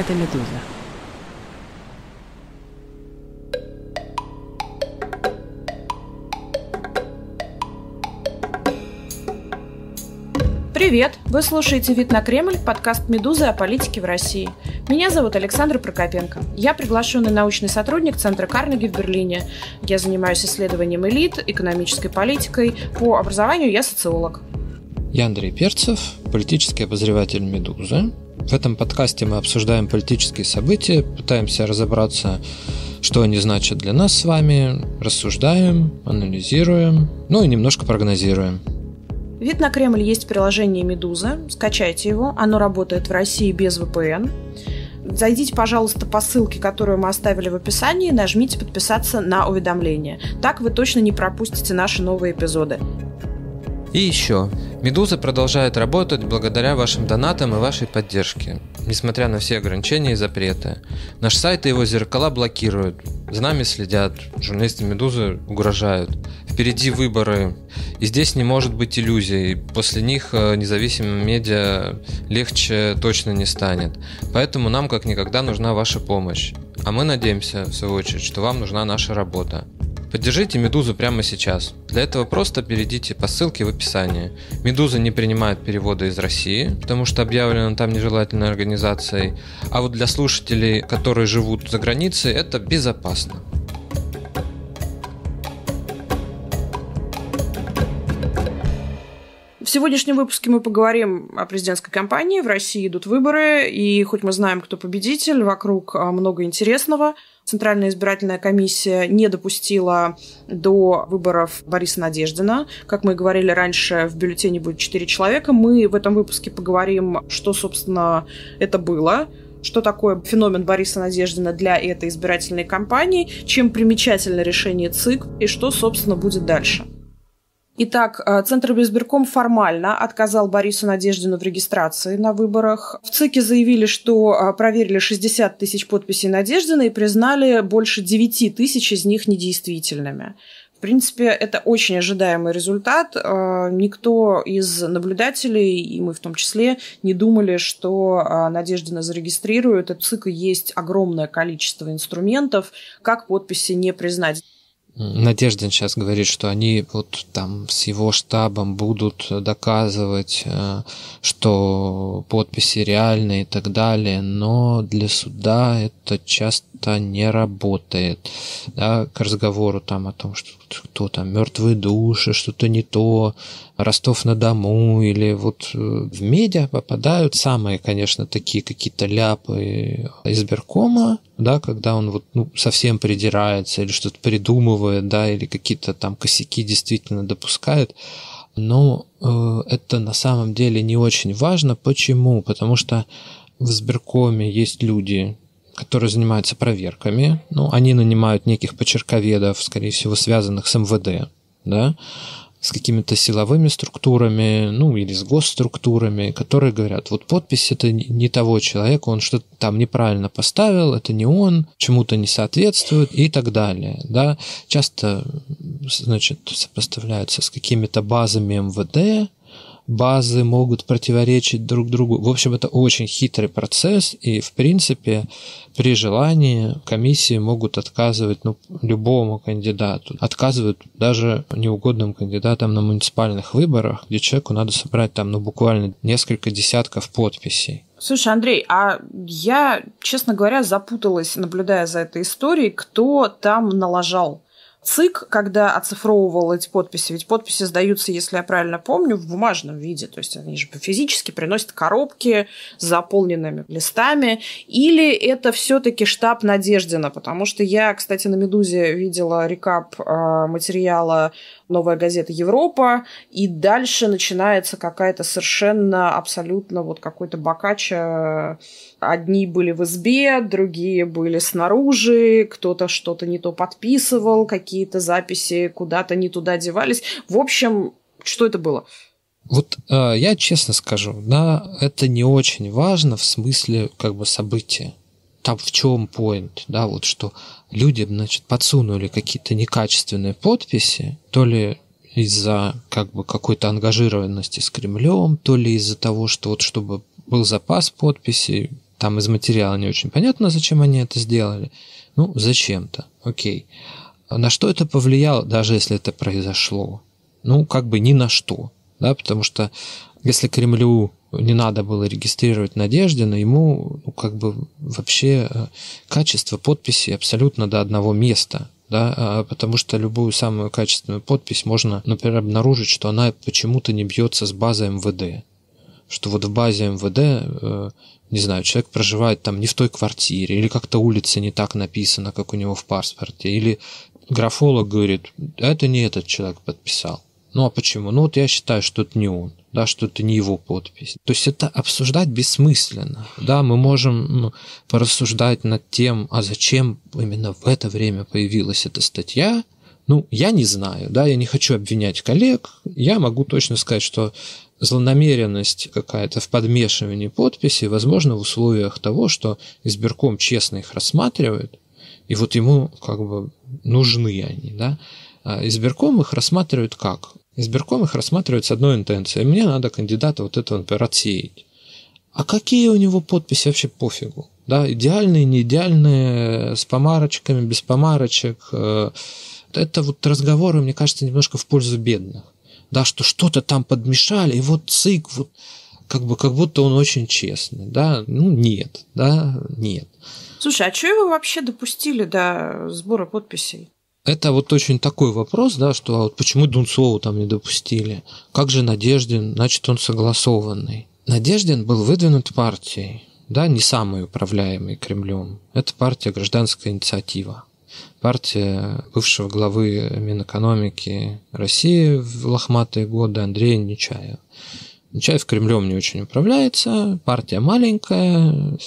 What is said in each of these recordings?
Это медуза. Привет! Вы слушаете «Вид на Кремль» – подкаст «Медузы» о политике в России. Меня зовут Александр Прокопенко. Я приглашенный научный сотрудник Центра Карнеги в Берлине. Я занимаюсь исследованием элит, экономической политикой. По образованию я социолог. Я Андрей Перцев, политический обозреватель «Медузы». В этом подкасте мы обсуждаем политические события, пытаемся разобраться, что они значат для нас с вами, рассуждаем, анализируем, ну и немножко прогнозируем. Вид на Кремль есть приложение «Медуза». Скачайте его. Оно работает в России без VPN. Зайдите, пожалуйста, по ссылке, которую мы оставили в описании, и нажмите «Подписаться на уведомления». Так вы точно не пропустите наши новые эпизоды. И еще. Медуза продолжает работать благодаря вашим донатам и вашей поддержке, несмотря на все ограничения и запреты. Наш сайт и его зеркала блокируют, за нами следят, журналисты Медузы угрожают. Впереди выборы, и здесь не может быть иллюзий, после них э, независимым медиа легче точно не станет. Поэтому нам как никогда нужна ваша помощь. А мы надеемся, в свою очередь, что вам нужна наша работа. Поддержите «Медузу» прямо сейчас. Для этого просто перейдите по ссылке в описании. «Медуза» не принимает переводы из России, потому что объявлена там нежелательной организацией, а вот для слушателей, которые живут за границей, это безопасно. В сегодняшнем выпуске мы поговорим о президентской кампании. В России идут выборы, и хоть мы знаем, кто победитель, вокруг а, много интересного – Центральная избирательная комиссия не допустила до выборов Бориса Надеждина. Как мы говорили раньше, в бюллетене будет 4 человека. Мы в этом выпуске поговорим, что, собственно, это было, что такое феномен Бориса Надеждина для этой избирательной кампании, чем примечательно решение ЦИК и что, собственно, будет дальше. Итак, э, Центр безбирком формально отказал Борису Надеждину в регистрации на выборах. В ЦИКе заявили, что э, проверили 60 тысяч подписей Надеждина и признали больше 9 тысяч из них недействительными. В принципе, это очень ожидаемый результат. Э, никто из наблюдателей, и мы в том числе, не думали, что Надеждина зарегистрирует. У ЦИКа есть огромное количество инструментов, как подписи не признать. Надеждин сейчас говорит, что они вот там с его штабом будут доказывать, э, что подписи реальны и так далее, но для суда это часто не работает. Да, к разговору там о том, что кто там мертвые души, что-то не то, Ростов-на-Дому или вот э, в медиа попадают самые, конечно, такие какие-то ляпы избиркома, да, когда он вот ну, совсем придирается или что-то придумывает, да, или какие-то там косяки действительно допускает. Но э, это на самом деле не очень важно. Почему? Потому что в сберкоме есть люди, которые занимаются проверками. Ну, они нанимают неких почерковедов, скорее всего, связанных с МВД, да, с какими-то силовыми структурами, ну или с госструктурами, которые говорят, вот подпись это не того человека, он что-то там неправильно поставил, это не он, чему-то не соответствует и так далее. Да? Часто, значит, сопоставляются с какими-то базами МВД, базы могут противоречить друг другу. В общем, это очень хитрый процесс, и, в принципе, при желании комиссии могут отказывать ну, любому кандидату. Отказывают даже неугодным кандидатам на муниципальных выборах, где человеку надо собрать там ну, буквально несколько десятков подписей. Слушай, Андрей, а я, честно говоря, запуталась, наблюдая за этой историей, кто там налажал ЦИК, когда оцифровывал эти подписи, ведь подписи сдаются, если я правильно помню, в бумажном виде, то есть они же физически приносят коробки с заполненными листами, или это все-таки штаб Надеждина, потому что я, кстати, на «Медузе» видела рекап а, материала «Новая газета Европа», и дальше начинается какая-то совершенно абсолютно вот какой-то бокача одни были в избе, другие были снаружи, кто-то что-то не то подписывал, какие-то записи куда-то не туда девались. В общем, что это было? Вот э, я честно скажу, да, это не очень важно в смысле как бы события. Там в чем поинт, да, вот что люди, значит, подсунули какие-то некачественные подписи, то ли из-за как бы какой-то ангажированности с Кремлем, то ли из-за того, что вот чтобы был запас подписей, там из материала не очень понятно, зачем они это сделали. Ну, зачем-то, окей. На что это повлияло, даже если это произошло? Ну, как бы ни на что, да, потому что если Кремлю не надо было регистрировать надежды, но ему ну, как бы вообще э, качество подписи абсолютно до одного места да, а, потому что любую самую качественную подпись можно, например, обнаружить, что она почему-то не бьется с базой МВД, что вот в базе МВД э, не знаю, человек проживает там не в той квартире, или как-то улица не так написана, как у него в паспорте, или графолог говорит, это не этот человек подписал. Ну а почему? Ну вот я считаю, что это не он, да, что это не его подпись. То есть это обсуждать бессмысленно. Да, мы можем ну, порассуждать над тем, а зачем именно в это время появилась эта статья, ну, я не знаю, да, я не хочу обвинять коллег, я могу точно сказать, что злонамеренность какая-то в подмешивании подписи, возможно, в условиях того, что избирком честно их рассматривает, и вот ему как бы нужны они, да, а избирком их рассматривают как? Избирком их рассматривают с одной интенцией. Мне надо кандидата вот этого, например, отсеять. А какие у него подписи вообще пофигу? Да, идеальные, не идеальные, с помарочками, без помарочек. Э, это вот разговоры, мне кажется, немножко в пользу бедных да, что что-то там подмешали, и вот цик, вот как бы как будто он очень честный, да, ну нет, да, нет. Слушай, а что его вообще допустили до сбора подписей? Это вот очень такой вопрос, да, что а вот почему Дунцову там не допустили? Как же Надеждин, значит, он согласованный. Надеждин был выдвинут партией, да, не самой управляемой Кремлем. Это партия «Гражданская инициатива» партия бывшего главы Минэкономики России в лохматые годы Андрея Нечаева. Нечаев Кремлем не очень управляется, партия маленькая,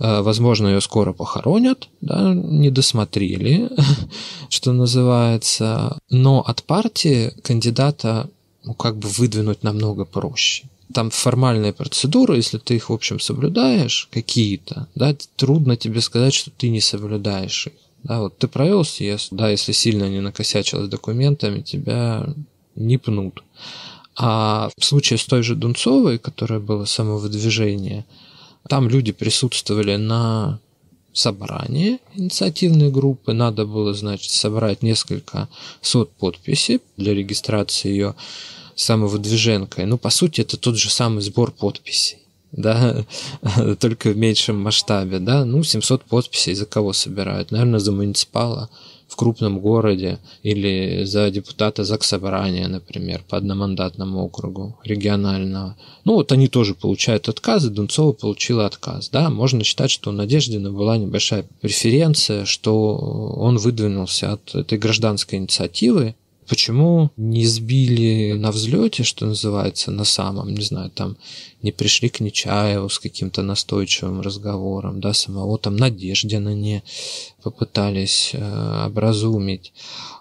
э, возможно, ее скоро похоронят, да, не досмотрели, что называется. Но от партии кандидата ну, как бы выдвинуть намного проще. Там формальные процедуры, если ты их, в общем, соблюдаешь, какие-то, да, трудно тебе сказать, что ты не соблюдаешь их. Да, вот ты провел съезд, да, если сильно не накосячил с документами, тебя не пнут. А в случае с той же Дунцовой, которая было самовыдвижение, там люди присутствовали на собрании. инициативной группы. Надо было, значит, собрать несколько сот подписей для регистрации ее самовыдвиженкой. Ну, по сути, это тот же самый сбор подписей да, только в меньшем масштабе, да, ну, 700 подписей за кого собирают? Наверное, за муниципала в крупном городе или за депутата Заксобрания, например, по одномандатному округу регионального. Ну, вот они тоже получают отказы, Дунцова получила отказ, да, можно считать, что у Надеждина была небольшая преференция, что он выдвинулся от этой гражданской инициативы, Почему не сбили на взлете, что называется, на самом, не знаю, там не пришли к Нечаеву с каким-то настойчивым разговором, да, самого там Надеждина не попытались э, образумить.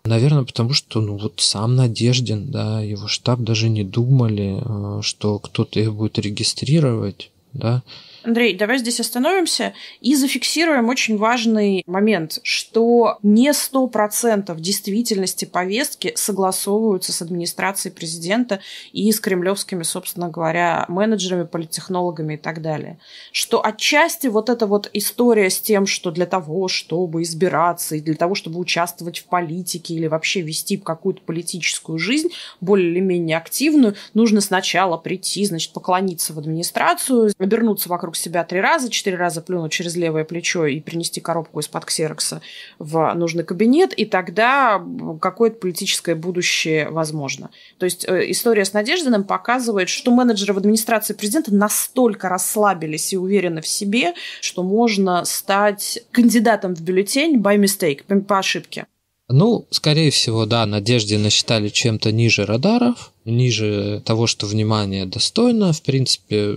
Наверное, потому что, ну, вот сам Надеждин, да, его штаб даже не думали, э, что кто-то их будет регистрировать, да, Андрей, давай здесь остановимся и зафиксируем очень важный момент, что не 100% действительности повестки согласовываются с администрацией президента и с кремлевскими, собственно говоря, менеджерами, политтехнологами и так далее. Что отчасти вот эта вот история с тем, что для того, чтобы избираться и для того, чтобы участвовать в политике или вообще вести какую-то политическую жизнь, более или менее активную, нужно сначала прийти, значит, поклониться в администрацию, обернуться вокруг себя три раза, четыре раза плюнуть через левое плечо и принести коробку из-под ксерокса в нужный кабинет, и тогда какое-то политическое будущее возможно. То есть э, история с Надеждиным показывает, что менеджеры в администрации президента настолько расслабились и уверены в себе, что можно стать кандидатом в бюллетень by mistake, по ошибке. Ну, скорее всего, да, Надежде насчитали чем-то ниже радаров, ниже того, что внимание достойно. В принципе,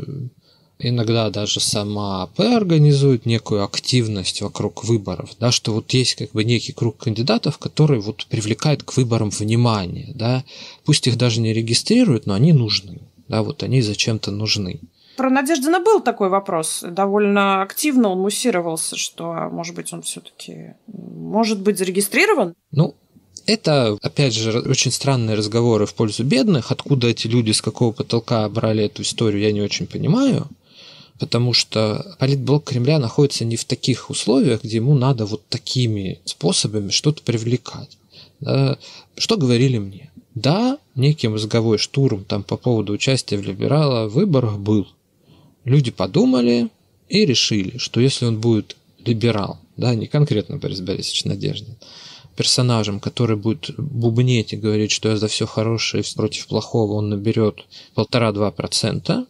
иногда даже сама АП организует некую активность вокруг выборов, да, что вот есть как бы некий круг кандидатов, который вот привлекает к выборам внимание, да, пусть их даже не регистрируют, но они нужны, да, вот они зачем-то нужны. Про Надеждина был такой вопрос. Довольно активно он муссировался, что, а, может быть, он все-таки может быть зарегистрирован? Ну, это, опять же, очень странные разговоры в пользу бедных. Откуда эти люди, с какого потолка брали эту историю, я не очень понимаю потому что политблок Кремля находится не в таких условиях, где ему надо вот такими способами что-то привлекать. Да? Что говорили мне? Да, некий мозговой штурм там по поводу участия в либерала в выборах был. Люди подумали и решили, что если он будет либерал, да, не конкретно Борис Борисович Надеждин, персонажем, который будет бубнеть и говорить, что я за все хорошее против плохого, он наберет полтора-два процента.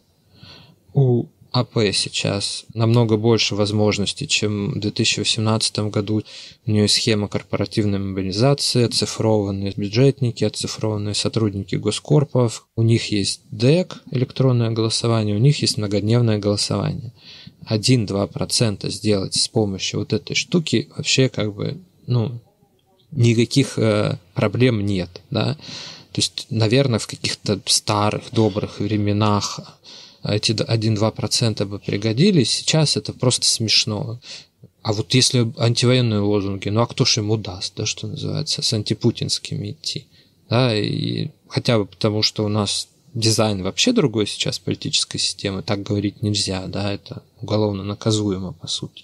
У АП сейчас намного больше возможностей, чем в 2018 году. У нее схема корпоративной мобилизации, оцифрованные бюджетники, оцифрованные сотрудники госкорпов. У них есть ДЭК, электронное голосование, у них есть многодневное голосование. 1-2% сделать с помощью вот этой штуки вообще как бы, ну, никаких э, проблем нет, да. То есть, наверное, в каких-то старых, добрых временах эти 1-2% бы пригодились, сейчас это просто смешно. А вот если антивоенные лозунги, ну а кто же ему даст, да, что называется, с антипутинскими идти? Да, и хотя бы потому, что у нас дизайн вообще другой сейчас политической системы, так говорить нельзя, да, это уголовно наказуемо, по сути.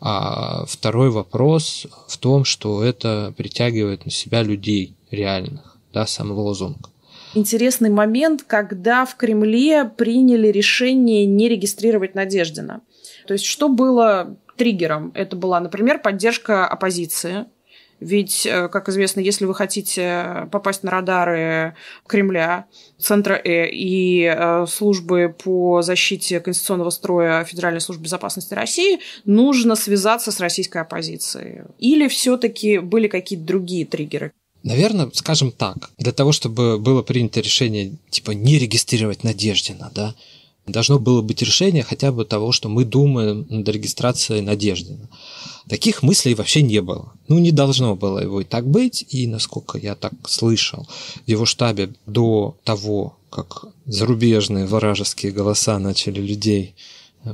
А второй вопрос в том, что это притягивает на себя людей реальных, да, сам лозунг интересный момент, когда в Кремле приняли решение не регистрировать Надеждина. То есть что было триггером? Это была, например, поддержка оппозиции, ведь, э, как известно, если вы хотите попасть на радары Кремля, Центра Э и э, службы по защите конституционного строя Федеральной службы безопасности России, нужно связаться с российской оппозицией. Или все-таки были какие-то другие триггеры? Наверное, скажем так, для того, чтобы было принято решение, типа, не регистрировать Надеждина, да, должно было быть решение хотя бы того, что мы думаем над регистрацией Надеждина. Таких мыслей вообще не было. Ну, не должно было его и так быть, и, насколько я так слышал, в его штабе до того, как зарубежные вражеские голоса начали людей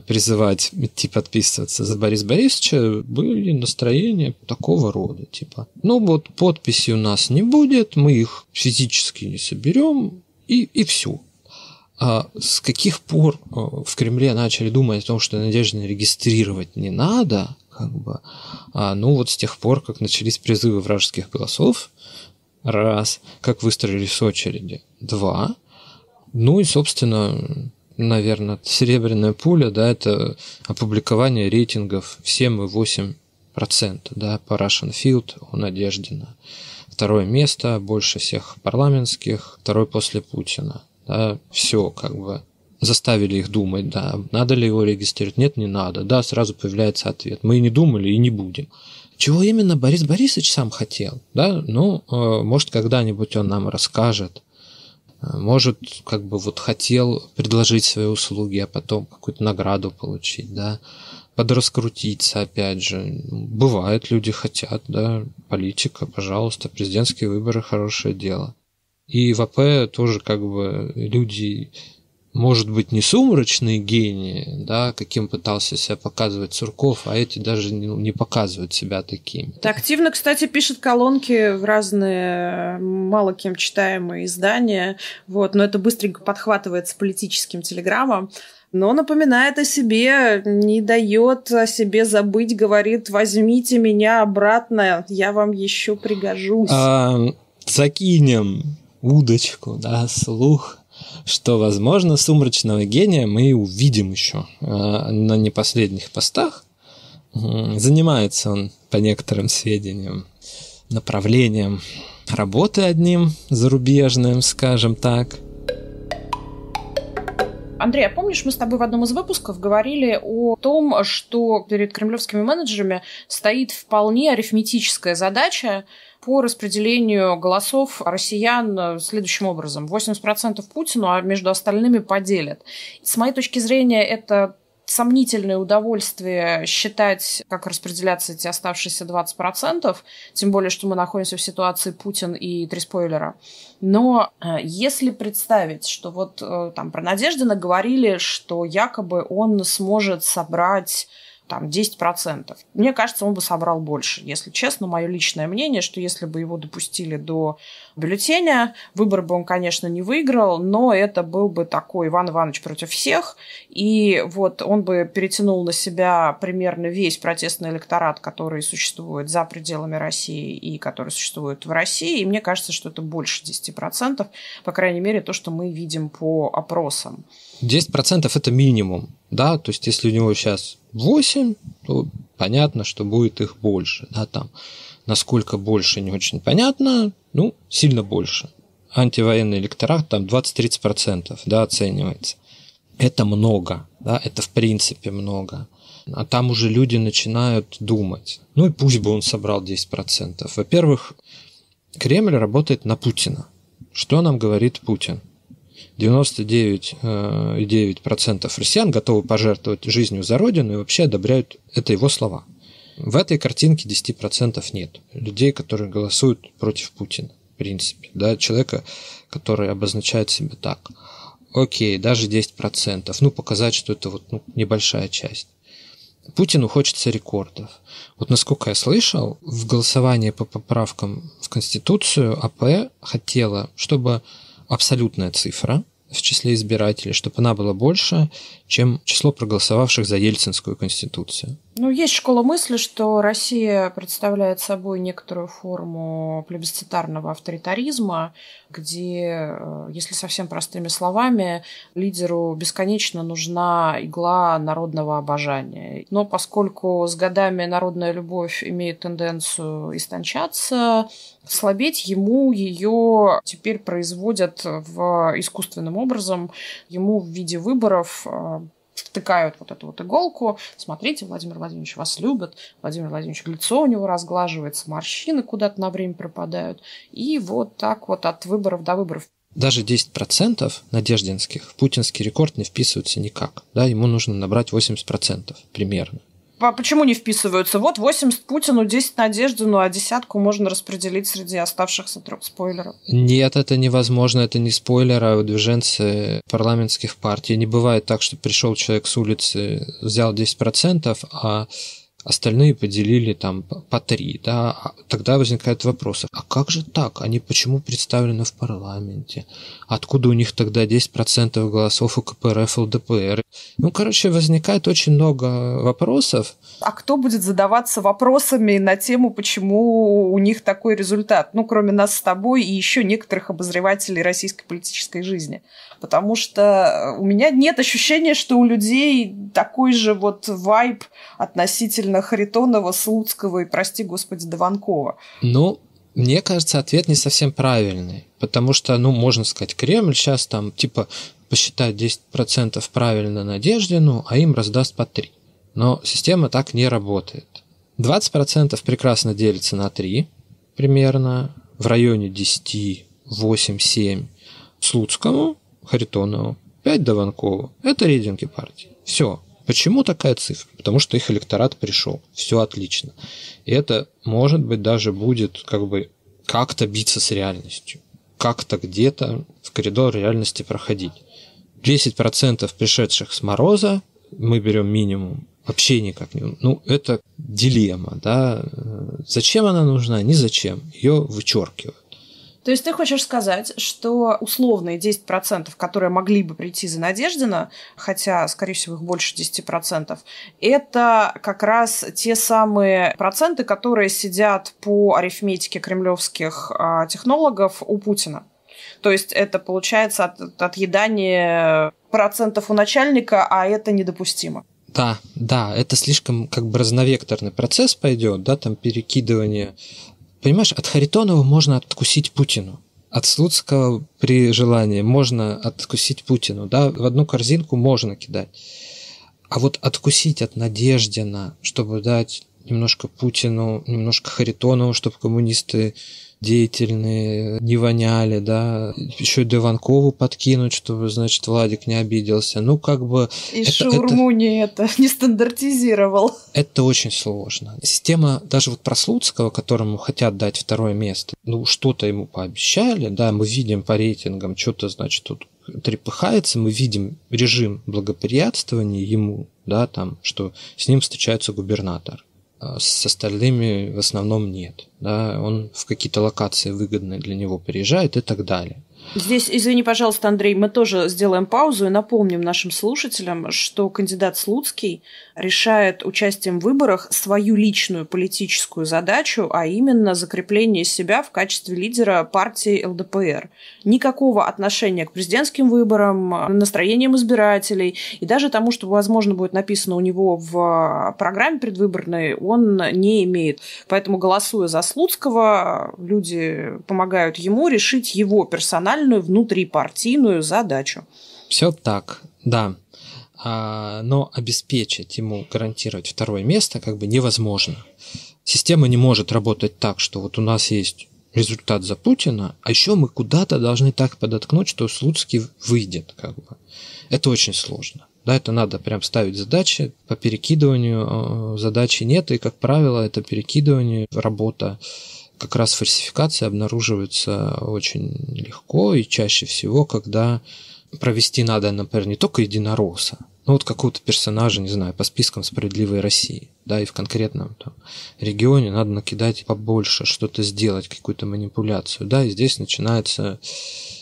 призывать идти подписываться за Бориса Борисовича, были настроения такого рода, типа, ну вот подписи у нас не будет, мы их физически не соберем, и, и все. А с каких пор э, в Кремле начали думать о том, что Надеждина регистрировать не надо, как бы, а, ну вот с тех пор, как начались призывы вражеских голосов, раз, как выстроились очереди, два, ну и, собственно, наверное, серебряная пуля, да, это опубликование рейтингов 7 и 8 процент, да, по Russian Field у Надеждина. Второе место, больше всех парламентских, второй после Путина. Да, все как бы заставили их думать, да, надо ли его регистрировать, нет, не надо, да, сразу появляется ответ. Мы и не думали, и не будем. Чего именно Борис Борисович сам хотел, да, ну, э, может, когда-нибудь он нам расскажет, может, как бы вот хотел предложить свои услуги, а потом какую-то награду получить, да, подраскрутиться, опять же. Бывает, люди хотят, да, политика, пожалуйста, президентские выборы – хорошее дело. И в АП тоже как бы люди может быть, не сумрачные гении, да, каким пытался себя показывать Сурков, а эти даже не, не показывают себя такими. Активно, кстати, пишет колонки в разные мало кем читаемые издания, вот, но это быстренько подхватывается политическим телеграммом но напоминает о себе, не дает о себе забыть, говорит, возьмите меня обратно, я вам еще пригожусь. А, закинем удочку, да, слух что, возможно, сумрачного гения мы увидим еще а, на непоследних постах. Занимается он, по некоторым сведениям, направлением работы одним зарубежным, скажем так. Андрей, а помнишь, мы с тобой в одном из выпусков говорили о том, что перед кремлевскими менеджерами стоит вполне арифметическая задача по распределению голосов россиян э, следующим образом. 80% Путину, а между остальными поделят. С моей точки зрения, это сомнительное удовольствие считать, как распределяться эти оставшиеся 20%, тем более, что мы находимся в ситуации Путин и три спойлера. Но э, если представить, что вот э, там про Надеждина говорили, что якобы он сможет собрать там 10%. Мне кажется, он бы собрал больше. Если честно, мое личное мнение, что если бы его допустили до бюллетеня, выбор бы он, конечно, не выиграл, но это был бы такой Иван Иванович против всех. И вот он бы перетянул на себя примерно весь протестный электорат, который существует за пределами России и который существует в России. И мне кажется, что это больше 10%, по крайней мере, то, что мы видим по опросам. 10% это минимум, да, то есть если у него сейчас 8, то понятно, что будет их больше, да, там. Насколько больше, не очень понятно, ну, сильно больше. Антивоенный электорат там 20-30%, да, оценивается. Это много, да, это в принципе много. А там уже люди начинают думать. Ну и пусть бы он собрал 10%. Во-первых, Кремль работает на Путина. Что нам говорит Путин? 99,9% э, россиян готовы пожертвовать жизнью за родину и вообще одобряют это его слова. В этой картинке 10% нет людей, которые голосуют против Путина, в принципе, да, человека, который обозначает себя так. Окей, даже 10%, ну, показать, что это вот ну, небольшая часть. Путину хочется рекордов. Вот насколько я слышал, в голосовании по поправкам в Конституцию АП хотела, чтобы абсолютная цифра в числе избирателей, чтобы она была больше, чем число проголосовавших за Ельцинскую конституцию. Ну, есть школа мысли, что Россия представляет собой некоторую форму плебисцитарного авторитаризма, где, э, если совсем простыми словами, лидеру бесконечно нужна игла народного обожания. Но поскольку с годами народная любовь имеет тенденцию истончаться, слабеть, ему ее теперь производят в э, искусственным образом, ему в виде выборов э, втыкают вот эту вот иголку. Смотрите, Владимир Владимирович вас любит. Владимир Владимирович лицо у него разглаживается, морщины куда-то на время пропадают. И вот так вот от выборов до выборов. Даже 10% надеждинских в путинский рекорд не вписываются никак. Да, ему нужно набрать 80% примерно почему не вписываются? Вот 80 Путину, 10 ну а десятку можно распределить среди оставшихся трех спойлеров. Нет, это невозможно, это не спойлер, а удвиженцы парламентских партий. Не бывает так, что пришел человек с улицы, взял 10%, а остальные поделили там по три, да, а тогда возникает вопрос, а как же так, они почему представлены в парламенте, откуда у них тогда 10% голосов у КПРФ, ЛДПР. Ну, короче, возникает очень много вопросов. А кто будет задаваться вопросами на тему, почему у них такой результат, ну, кроме нас с тобой и еще некоторых обозревателей российской политической жизни? Потому что у меня нет ощущения, что у людей такой же вот вайб относительно Пушкина, Харитонова, Слуцкого и, прости господи, Дованкова? Ну, мне кажется, ответ не совсем правильный, потому что, ну, можно сказать, Кремль сейчас там, типа, посчитать 10% правильно Надеждину, а им раздаст по 3. Но система так не работает. 20% прекрасно делится на 3 примерно, в районе 10, 8, 7 Слуцкому, Харитонову, 5 Даванкову. Это рейдинги партии. Все. Почему такая цифра? Потому что их электорат пришел. Все отлично. И это, может быть, даже будет как бы как-то биться с реальностью. Как-то где-то в коридор реальности проходить. 10% пришедших с мороза, мы берем минимум, вообще никак не... Ну, это дилемма, да. Зачем она нужна? Не зачем. Ее вычеркивают. То есть ты хочешь сказать, что условные 10%, которые могли бы прийти за Надеждина, хотя, скорее всего, их больше 10%, это как раз те самые проценты, которые сидят по арифметике кремлевских а, технологов у Путина. То есть это получается от, отъедание процентов у начальника, а это недопустимо. Да, да, это слишком как бы разновекторный процесс пойдет, да, там перекидывание Понимаешь, от Харитонова можно откусить Путину. От Слуцкого при желании можно откусить Путину. Да? В одну корзинку можно кидать. А вот откусить от Надеждина, чтобы дать немножко Путину, немножко Харитонову, чтобы коммунисты деятельные, э, не воняли, да, еще Деванкову подкинуть, чтобы, значит, Владик не обиделся. Ну, как бы... И это, шаурму это, не это, не стандартизировал. Это очень сложно. Система даже вот про Слуцкого, которому хотят дать второе место, ну, что-то ему пообещали, да, мы видим по рейтингам, что-то, значит, тут трепыхается, мы видим режим благоприятствования ему, да, там, что с ним встречается губернатор. А, с остальными в основном нет. Да, он в какие-то локации выгодные для него приезжает и так далее. Здесь, извини, пожалуйста, Андрей, мы тоже сделаем паузу и напомним нашим слушателям, что кандидат Слуцкий решает участием в выборах свою личную политическую задачу, а именно закрепление себя в качестве лидера партии ЛДПР. Никакого отношения к президентским выборам, настроениям избирателей и даже тому, что, возможно, будет написано у него в программе предвыборной, он не имеет. Поэтому, голосуя за Слуцкого, люди помогают ему решить его персонаж национальную, внутрипартийную задачу. Все так, да. А, но обеспечить ему, гарантировать второе место как бы невозможно. Система не может работать так, что вот у нас есть результат за Путина, а еще мы куда-то должны так подоткнуть, что Слуцкий выйдет. Как бы. Это очень сложно. Да, это надо прям ставить задачи, по перекидыванию э, задачи нет, и, как правило, это перекидывание, работа как раз фальсификации обнаруживаются очень легко и чаще всего, когда провести надо, например, не только единороса, ну вот какого-то персонажа, не знаю, по спискам справедливой России, да, и в конкретном там, регионе надо накидать побольше, что-то сделать, какую-то манипуляцию, да, и здесь начинается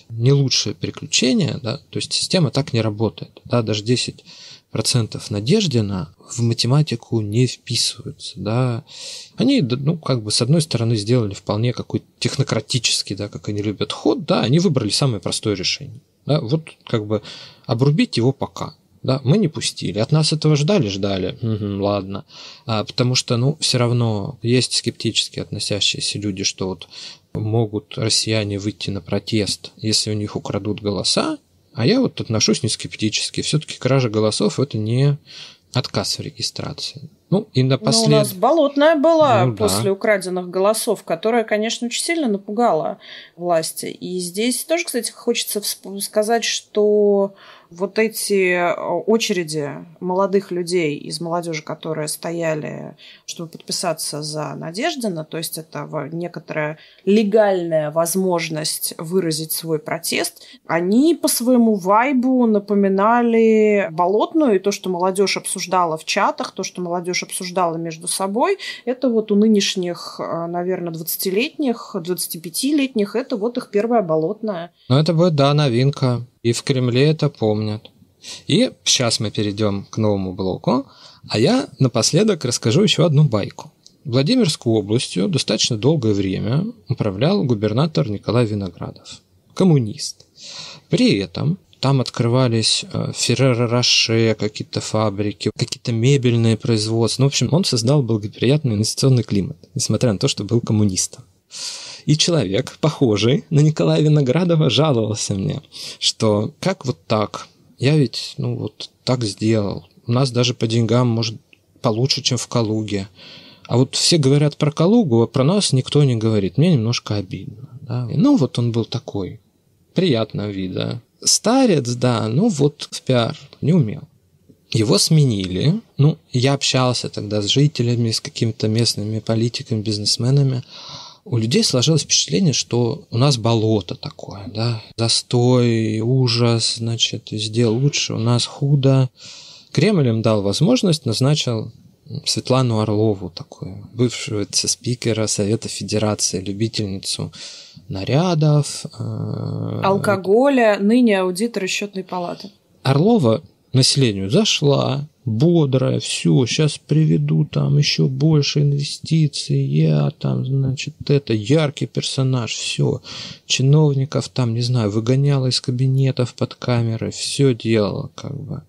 не лучшее приключение, да, то есть система так не работает, да, даже 10 процентов Надеждина в математику не вписываются, да. Они, ну, как бы, с одной стороны, сделали вполне какой-то технократический, да, как они любят ход, да, они выбрали самое простое решение, да, вот, как бы, обрубить его пока, да, мы не пустили. От нас этого ждали, ждали. Угу, ладно. А, потому что, ну, все равно есть скептически относящиеся люди, что вот могут россияне выйти на протест, если у них украдут голоса, а я вот отношусь не скептически. Все-таки кража голосов – это не отказ в регистрации. Ну, и напоследок... Ну, у нас болотная была ну, после да. украденных голосов, которая, конечно, очень сильно напугала власти. И здесь тоже, кстати, хочется сказать, что вот эти э, очереди молодых людей из молодежи, которые стояли, чтобы подписаться за Надеждина, то есть это некоторая легальная возможность выразить свой протест, они по своему вайбу напоминали болотную, и то, что молодежь обсуждала в чатах, то, что молодежь обсуждала между собой, это вот у нынешних, э, наверное, 20-летних, 25-летних, это вот их первая болотная. Ну, это будет, да, новинка. И в Кремле это помнят. И сейчас мы перейдем к новому блоку, а я напоследок расскажу еще одну байку. Владимирской областью достаточно долгое время управлял губернатор Николай Виноградов, коммунист. При этом там открывались э, Ферреро-Роше, какие-то фабрики, какие-то мебельные производства. Ну, в общем, он создал благоприятный инвестиционный климат, несмотря на то, что был коммунистом. И человек, похожий на Николая Виноградова, жаловался мне, что как вот так? Я ведь, ну вот, так сделал. У нас даже по деньгам, может, получше, чем в Калуге. А вот все говорят про Калугу, а про нас никто не говорит. Мне немножко обидно. Да? ну, вот он был такой. Приятного вида. Старец, да, ну вот в пиар не умел. Его сменили. Ну, я общался тогда с жителями, с какими-то местными политиками, бизнесменами у людей сложилось впечатление, что у нас болото такое, да, застой, ужас, значит, везде лучше, у нас худо. Кремль им дал возможность, назначил Светлану Орлову, такую бывшую спикера Совета Федерации, любительницу нарядов. Э, Алкоголя, ныне аудитор счетной палаты. Орлова населению зашла, бодрая, все, сейчас приведу там еще больше инвестиций, я там, значит, это, яркий персонаж, все, чиновников там, не знаю, выгоняла из кабинетов под камеры, все делала как бы.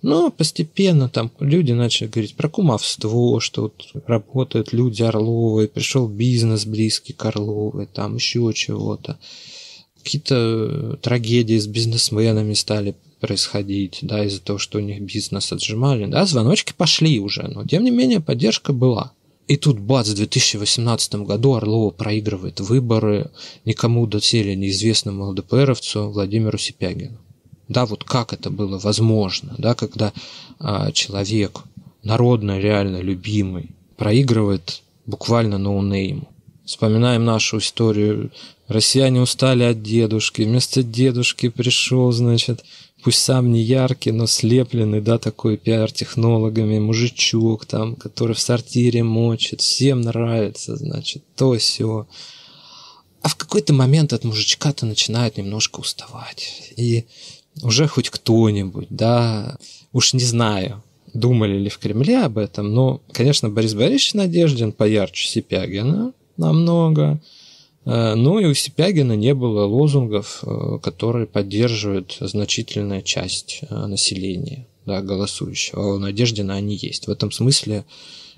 Но постепенно там люди начали говорить про кумовство, что вот работают люди Орловой, пришел бизнес близкий к Орловой, там еще чего-то. Какие-то э, трагедии с бизнесменами стали происходить, да, из-за того, что у них бизнес отжимали, да, звоночки пошли уже, но тем не менее поддержка была. И тут бац, в 2018 году Орлова проигрывает выборы никому до цели неизвестному ЛДПРовцу Владимиру Сипягину. Да, вот как это было возможно, да, когда а, человек, народно реально любимый, проигрывает буквально ноунейму. Вспоминаем нашу историю. Россияне устали от дедушки. Вместо дедушки пришел, значит, пусть сам не яркий, но слепленный, да, такой пиар-технологами мужичок там, который в сортире мочит, всем нравится, значит, то все. А в какой-то момент от мужичка-то начинают немножко уставать. И уже хоть кто-нибудь, да, уж не знаю, думали ли в Кремле об этом, но, конечно, Борис Борисович Надеждин поярче Сипягина, намного. Э, ну и у Сипягина не было лозунгов, э, которые поддерживают значительная часть э, населения да, голосующего. А у Надеждина они есть. В этом смысле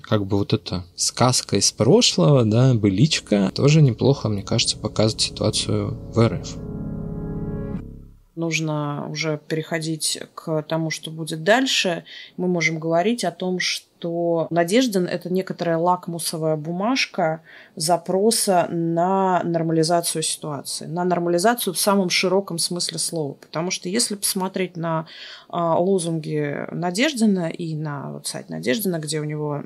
как бы вот эта сказка из прошлого, да, быличка, тоже неплохо, мне кажется, показывает ситуацию в РФ нужно уже переходить к тому, что будет дальше, мы можем говорить о том, что Надеждин – это некоторая лакмусовая бумажка запроса на нормализацию ситуации, на нормализацию в самом широком смысле слова. Потому что если посмотреть на а, лозунги Надеждина и на вот сайт Надеждина, где у него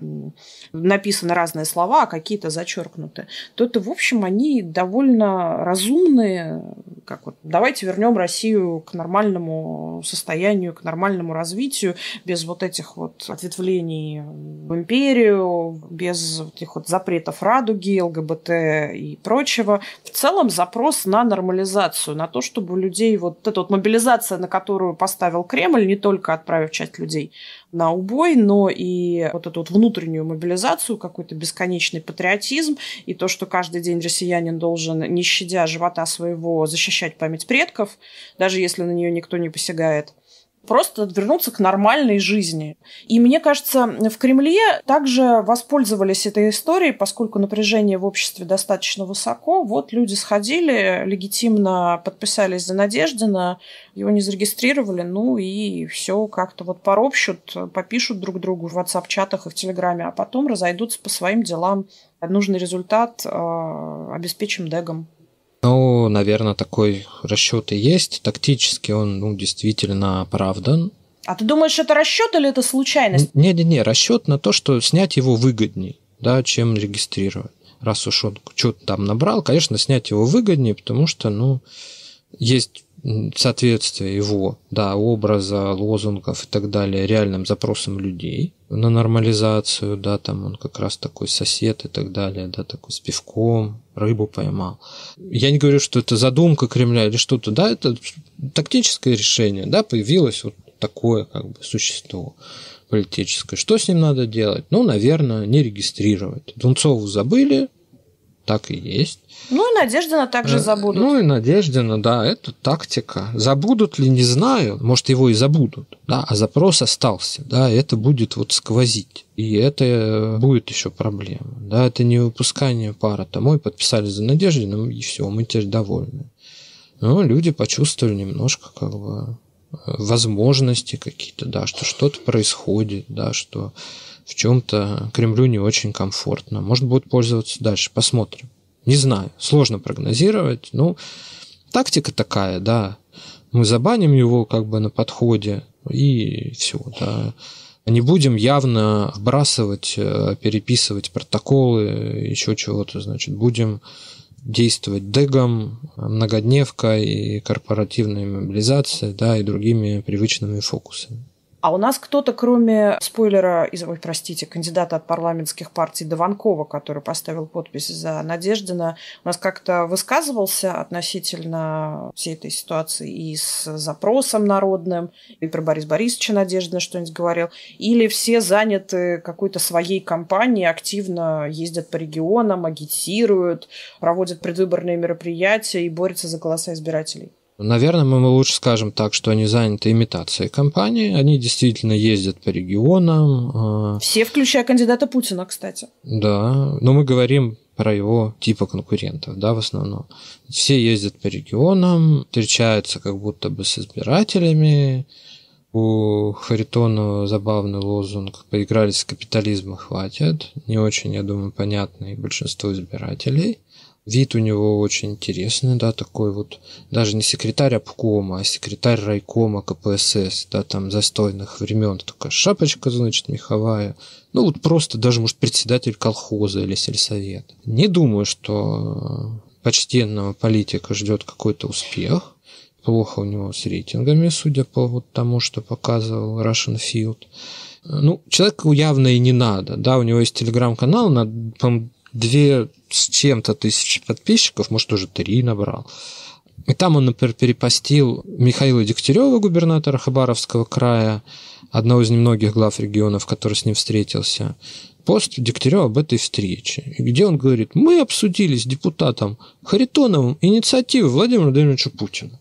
написаны разные слова, а какие-то зачеркнуты, то это, в общем, они довольно разумные, как вот, давайте вернем Россию к нормальному состоянию, к нормальному развитию, без вот этих вот ответвлений в империю, без вот этих вот запретов радуги, ЛГБТ и прочего. В целом запрос на нормализацию, на то, чтобы у людей вот эта вот мобилизация, на которую поставил Кремль, не только отправив часть людей на убой, но и вот эту вот внутреннюю мобилизацию, какой-то бесконечный патриотизм, и то, что каждый день россиянин должен, не щадя живота своего, защищать память предков, даже если на нее никто не посягает – просто вернуться к нормальной жизни. И мне кажется, в Кремле также воспользовались этой историей, поскольку напряжение в обществе достаточно высоко. Вот люди сходили, легитимно подписались за Надеждина, его не зарегистрировали, ну и все как-то вот поропщут, попишут друг другу в WhatsApp-чатах и в Телеграме, а потом разойдутся по своим делам. Нужный результат э, обеспечим дегом. Ну, наверное, такой расчет и есть. Тактически он ну, действительно оправдан. А ты думаешь, это расчет или это случайность? Не-не-не, расчет на то, что снять его выгоднее, да, чем регистрировать. Раз уж он что-то там набрал, конечно, снять его выгоднее, потому что, ну, есть соответствие его, да, образа, лозунгов и так далее реальным запросам людей на нормализацию, да, там он как раз такой сосед и так далее, да, такой с пивком, рыбу поймал. Я не говорю, что это задумка Кремля или что-то, да, это тактическое решение, да, появилось вот такое как бы существо политическое. Что с ним надо делать? Ну, наверное, не регистрировать. Дунцову забыли, так и есть. Ну и Надеждина также э, забудут. Ну и Надеждина, да, это тактика. Забудут ли, не знаю, может, его и забудут, да, а запрос остался, да, это будет вот сквозить. И это будет еще проблема, да, это не выпускание пара тому, мы подписали за Надеждином, и все, мы теперь довольны. Но люди почувствовали немножко как бы э, возможности какие-то, да, что что-то происходит, да, что в чем-то Кремлю не очень комфортно. Может, будут пользоваться дальше. Посмотрим. Не знаю. Сложно прогнозировать. Ну, тактика такая, да. Мы забаним его как бы на подходе и все, да. Не будем явно вбрасывать, э, переписывать протоколы, еще чего-то, значит, будем действовать дегом, многодневкой, корпоративной мобилизацией, да, и другими привычными фокусами. А у нас кто-то, кроме спойлера, из, ой, простите, кандидата от парламентских партий Дованкова, который поставил подпись за Надеждина, у нас как-то высказывался относительно всей этой ситуации и с запросом народным, и про Бориса Борисовича Надеждина что-нибудь говорил, или все заняты какой-то своей кампанией, активно ездят по регионам, агитируют, проводят предвыборные мероприятия и борются за голоса избирателей? Наверное, мы лучше скажем так, что они заняты имитацией кампании. Они действительно ездят по регионам. А. Все, включая кандидата Путина, кстати. Да, но мы говорим про его типа конкурентов, да, в основном. Все ездят по регионам, встречаются как будто бы с избирателями. У Харитонова забавный лозунг «Поигрались с капитализмом, хватит». Не очень, я думаю, понятный большинству избирателей. Вид у него очень интересный, да, такой вот, даже не секретарь обкома, а секретарь райкома КПСС, да, там, застойных времен. Такая шапочка, значит, меховая. Ну, вот просто даже, может, председатель колхоза или сельсовет. Не думаю, что почтенного политика ждет какой-то успех. Плохо у него с рейтингами, судя по вот тому, что показывал Russian Field. Ну, человеку явно и не надо, да, у него есть телеграм-канал, на, по две с чем-то тысячи подписчиков, может, уже три набрал. И там он, например, перепостил Михаила Дегтярева, губернатора Хабаровского края, одного из немногих глав регионов, который с ним встретился, пост Дегтярева об этой встрече, где он говорит, мы обсудили с депутатом Харитоновым инициативу Владимира Владимировича Путина.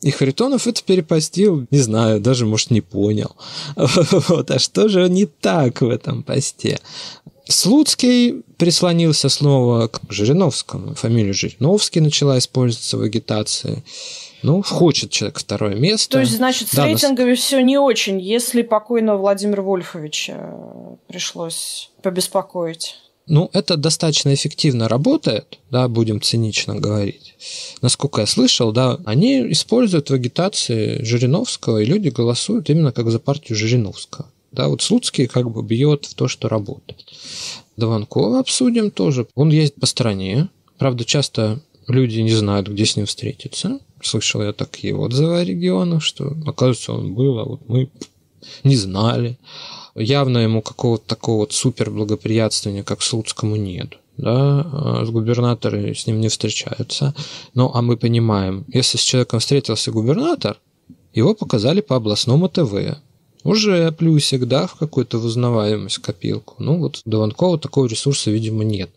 И Харитонов это перепостил, не знаю, даже, может, не понял. Вот, а что же не так в этом посте? Слуцкий прислонился снова к Жириновскому. Фамилия Жириновский начала использоваться в агитации. Ну, хочет человек второе место. То есть, значит, с да, рейтингами нас... все не очень, если покойного Владимира Вольфовича пришлось побеспокоить. Ну, это достаточно эффективно работает, да, будем цинично говорить. Насколько я слышал, да, они используют в агитации Жириновского, и люди голосуют именно как за партию Жириновского. Да, вот Слуцкий как бы бьет в то, что работает. Дованкова обсудим тоже. Он ездит по стране. Правда, часто люди не знают, где с ним встретиться. Слышал я такие отзывы о регионах, что, оказывается, он был, а вот мы не знали. Явно ему какого-то такого вот супер как Слуцкому, нет. Да, а губернаторы с ним не встречаются. Ну, а мы понимаем, если с человеком встретился губернатор, его показали по областному ТВ, уже плюсик, да, в какую-то узнаваемость копилку. Ну вот до Ванкова такого ресурса, видимо, нет.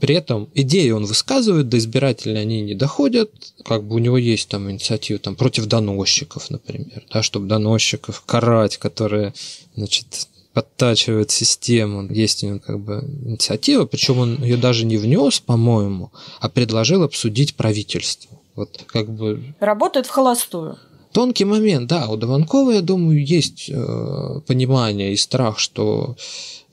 При этом идеи он высказывает, до избирателей они не доходят. Как бы у него есть там инициатива там, против доносчиков, например, да, чтобы доносчиков карать, которые значит, подтачивают систему. Есть у него как бы инициатива, причем он ее даже не внес, по-моему, а предложил обсудить правительство. Вот как бы... Работает в холостую. Тонкий момент, да, у Дованкова, я думаю, есть э, понимание и страх, что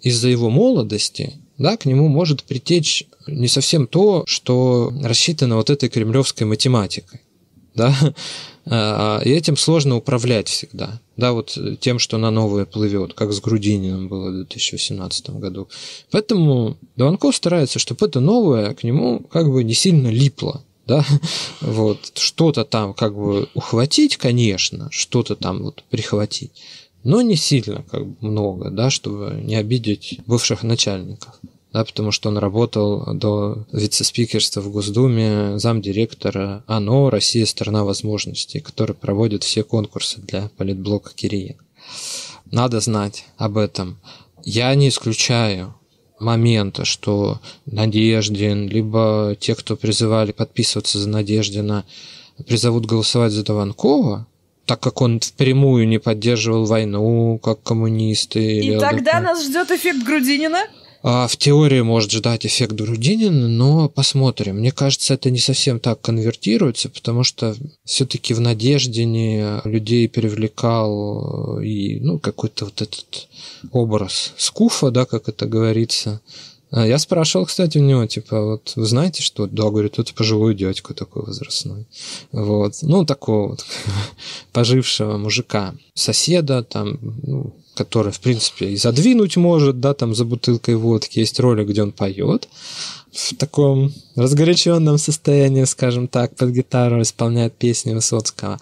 из-за его молодости да, к нему может притечь не совсем то, что рассчитано вот этой кремлевской математикой. Да? Э, а, и этим сложно управлять всегда. Да, вот тем, что на новое плывет, как с Грудининым было в 2018 году. Поэтому Дованков старается, чтобы это новое к нему как бы не сильно липло да, вот, что-то там как бы ухватить, конечно, что-то там вот прихватить, но не сильно как бы много, да, чтобы не обидеть бывших начальников. Да, потому что он работал до вице-спикерства в Госдуме замдиректора ОНО «Россия – страна возможностей», который проводит все конкурсы для политблока Кириенко. Надо знать об этом. Я не исключаю момента, что Надеждин, либо те, кто призывали подписываться за Надеждина, призовут голосовать за Дованкова, так как он впрямую не поддерживал войну, как коммунисты. И тогда ЛДП. нас ждет эффект Грудинина? А, в теории может ждать эффект Грудинина, но посмотрим. Мне кажется, это не совсем так конвертируется, потому что все-таки в надежде не людей привлекал э, и ну, какой-то вот этот образ скуфа, да, как это говорится, а я спрашивал, кстати, у него, типа, «А вот, вы знаете, что? Да, говорит, это пожилую дядьку такой возрастной. Вот. Ну, такого вот пожившего мужика. Соседа, там, ну, который, в принципе, и задвинуть может, да, там за бутылкой водки. Есть ролик, где он поет в таком разгоряченном состоянии, скажем так, под гитару исполняет песни Высоцкого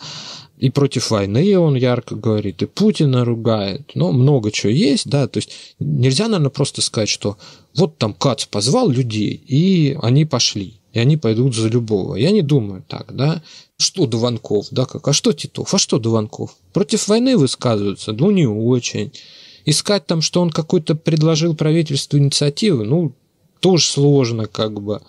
и против войны он ярко говорит, и Путина ругает. но много чего есть, да, то есть нельзя, наверное, просто сказать, что вот там Кац позвал людей, и они пошли, и они пойдут за любого. Я не думаю так, да. Что Дуванков, да, как, а что Титов, а что Дуванков? Против войны высказываются? Ну, не очень. Искать там, что он какой-то предложил правительству инициативы, ну, тоже сложно, как бы.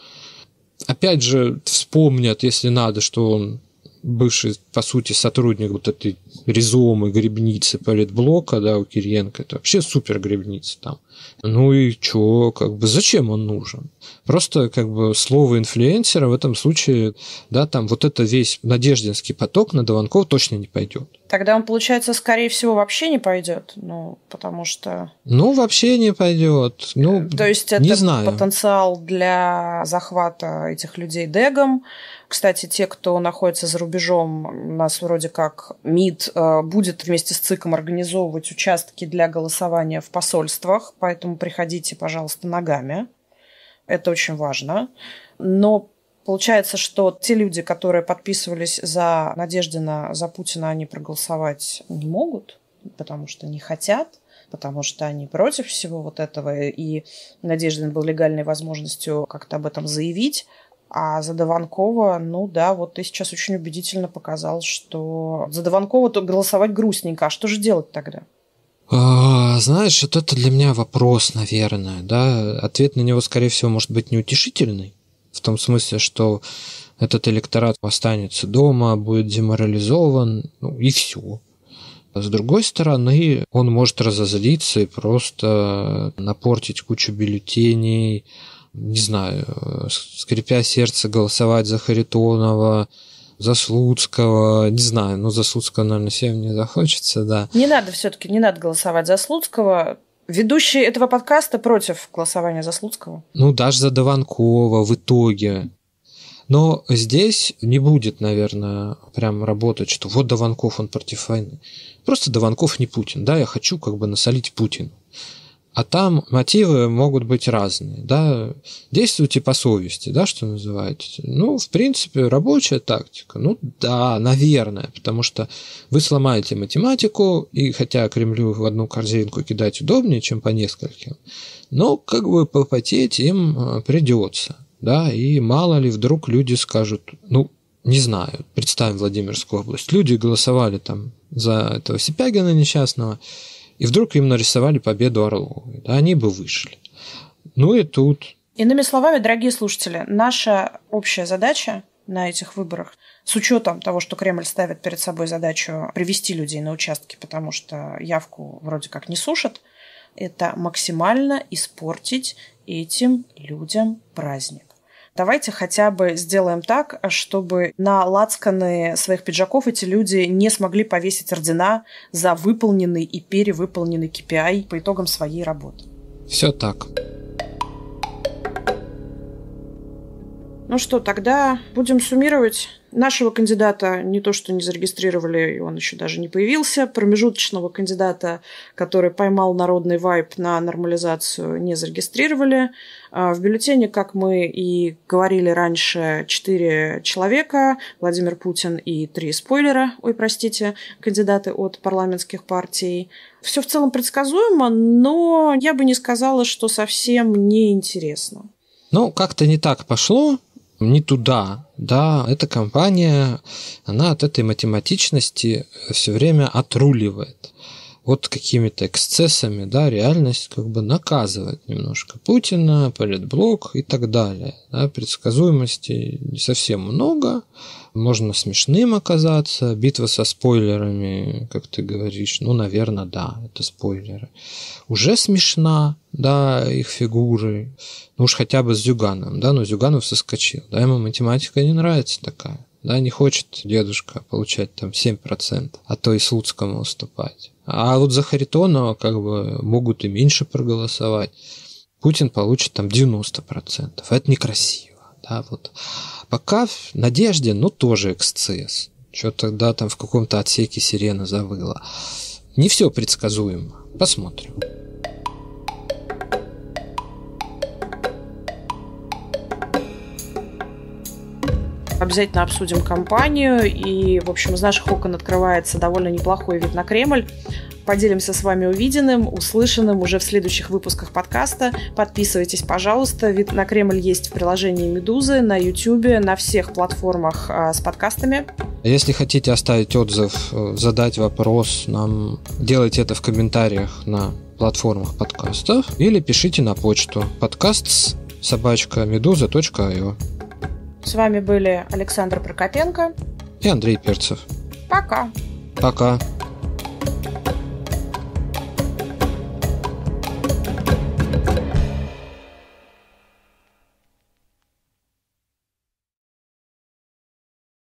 Опять же, вспомнят, если надо, что он бывший по сути, сотрудник вот этой резомы грибницы политблока, да, у Кириенко, это вообще супер грибница там. Ну и чё, как бы, зачем он нужен? Просто, как бы, слово инфлюенсера в этом случае, да, там вот это весь надеждинский поток на Дованков точно не пойдет. Тогда он, получается, скорее всего, вообще не пойдет, ну, потому что... Ну, вообще не пойдет. Ну, э, То есть это не знаю. потенциал для захвата этих людей дегом. Кстати, те, кто находится за рубежом, нас вроде как МИД э, будет вместе с ЦИКом организовывать участки для голосования в посольствах, поэтому приходите, пожалуйста, ногами. Это очень важно. Но Получается, что те люди, которые подписывались за Надеждина, за Путина, они проголосовать не могут, потому что не хотят, потому что они против всего вот этого, и Надеждин был легальной возможностью как-то об этом заявить. А Задованкова, ну да, вот ты сейчас очень убедительно показал, что Задованкова то голосовать грустненько. А что же делать тогда? А, знаешь, вот это для меня вопрос, наверное, да. Ответ на него, скорее всего, может быть неутешительный. В том смысле, что этот электорат останется дома, будет деморализован, ну и все. С другой стороны, он может разозлиться и просто напортить кучу бюллетеней, не знаю, э, скрипя сердце, голосовать за Харитонова, за Слуцкого, не знаю, но ну, за Слуцкого, наверное, всем не захочется, да. Не надо все-таки, не надо голосовать за Слуцкого. Ведущий этого подкаста против голосования за Слуцкого. Ну, даже за Дованкова в итоге. Но здесь не будет, наверное, прям работать, что вот Дованков, он против войны. Просто Дованков не Путин. Да, я хочу как бы насолить Путину. А там мотивы могут быть разные, да. Действуйте по совести, да, что называется. Ну, в принципе, рабочая тактика. Ну, да, наверное, потому что вы сломаете математику, и хотя Кремлю в одну корзинку кидать удобнее, чем по нескольким, но как бы попотеть им э, придется, да, и мало ли вдруг люди скажут, ну, не знаю, представим Владимирскую область, люди голосовали там за этого Сипягина несчастного, и вдруг им нарисовали победу Орловой. Да, они бы вышли. Ну и тут... Иными словами, дорогие слушатели, наша общая задача на этих выборах, с учетом того, что Кремль ставит перед собой задачу привести людей на участки, потому что явку вроде как не сушат, это максимально испортить этим людям праздник. Давайте хотя бы сделаем так, чтобы на лацканы своих пиджаков эти люди не смогли повесить ордена за выполненный и перевыполненный KPI по итогам своей работы. Все так. Ну что, тогда будем суммировать Нашего кандидата не то что не зарегистрировали, и он еще даже не появился. Промежуточного кандидата, который поймал народный вайп на нормализацию, не зарегистрировали. А, в бюллетене, как мы и говорили раньше, четыре человека, Владимир Путин и три спойлера, ой, простите, кандидаты от парламентских партий. Все в целом предсказуемо, но я бы не сказала, что совсем неинтересно. Ну, как-то не так пошло не туда, да, эта компания, она от этой математичности э, все время отруливает вот какими-то эксцессами, да, реальность как бы наказывает немножко Путина, политблок и так далее. Да, предсказуемости не совсем много, можно смешным оказаться, битва со спойлерами, как ты говоришь, ну, наверное, да, это спойлеры. Уже смешна, да, их фигуры, ну уж хотя бы с Зюгановым, да, но Зюганов соскочил, да, ему математика не нравится такая, да, не хочет дедушка получать там 7%, а то и Слуцкому уступать. А вот за Харитонова как бы могут и меньше проголосовать. Путин получит там 90%. Это некрасиво. Да, вот. Пока в надежде, ну, тоже эксцесс. Что тогда там в каком-то отсеке сирена завыла. Не все предсказуемо. Посмотрим. Обязательно обсудим компанию. И, в общем, из наших окон открывается довольно неплохой вид на Кремль. Поделимся с вами увиденным, услышанным уже в следующих выпусках подкаста. Подписывайтесь, пожалуйста. Вид на Кремль есть в приложении «Медузы», на YouTube, на всех платформах а, с подкастами. А если хотите оставить отзыв, э, задать вопрос нам, делайте это в комментариях на платформах подкастов или пишите на почту подкаст собачка медуза.io. С вами были Александр Прокопенко и Андрей Перцев. Пока. Пока.